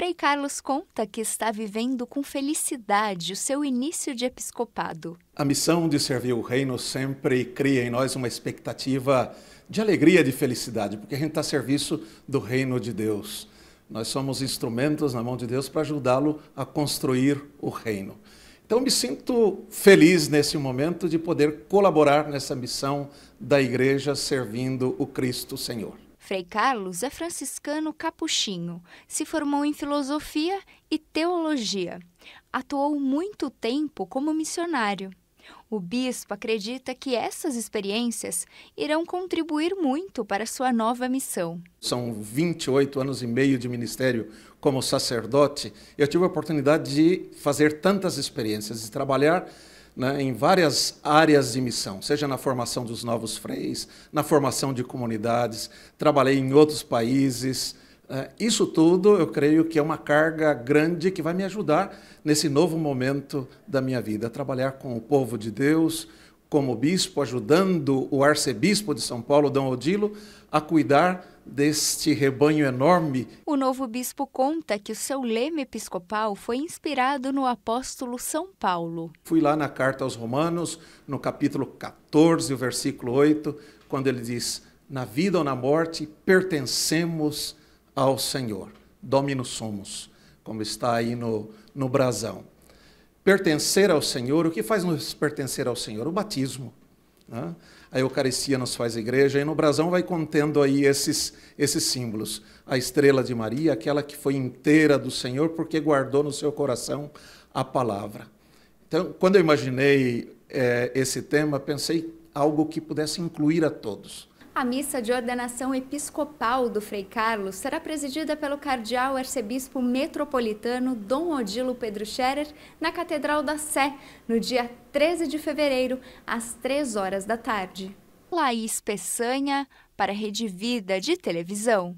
Frei Carlos conta que está vivendo com felicidade o seu início de episcopado. A missão de servir o reino sempre cria em nós uma expectativa de alegria, de felicidade, porque a gente está a serviço do reino de Deus. Nós somos instrumentos na mão de Deus para ajudá-lo a construir o reino. Então, me sinto feliz nesse momento de poder colaborar nessa missão da igreja servindo o Cristo Senhor. Frei Carlos é franciscano capuchinho, se formou em filosofia e teologia. Atuou muito tempo como missionário. O bispo acredita que essas experiências irão contribuir muito para sua nova missão. São 28 anos e meio de ministério como sacerdote. Eu tive a oportunidade de fazer tantas experiências, de trabalhar né, em várias áreas de missão, seja na formação dos novos freios, na formação de comunidades, trabalhei em outros países. Né. Isso tudo eu creio que é uma carga grande que vai me ajudar nesse novo momento da minha vida, trabalhar com o povo de Deus, como bispo, ajudando o arcebispo de São Paulo, Dom Odilo, a cuidar deste rebanho enorme. O novo bispo conta que o seu lema episcopal foi inspirado no apóstolo São Paulo. Fui lá na carta aos Romanos, no capítulo 14, o versículo 8, quando ele diz: Na vida ou na morte pertencemos ao Senhor, Domino somos, como está aí no, no brasão pertencer ao Senhor, o que faz nos pertencer ao Senhor? O batismo. Né? A Eucaristia nos faz igreja, e no brasão vai contendo aí esses, esses símbolos. A estrela de Maria, aquela que foi inteira do Senhor, porque guardou no seu coração a palavra. Então, quando eu imaginei é, esse tema, pensei algo que pudesse incluir a todos. A missa de ordenação episcopal do Frei Carlos será presidida pelo cardeal arcebispo metropolitano Dom Odilo Pedro Scherer na Catedral da Sé, no dia 13 de fevereiro, às 3 horas da tarde. Laís Peçanha, para a Rede Vida de Televisão.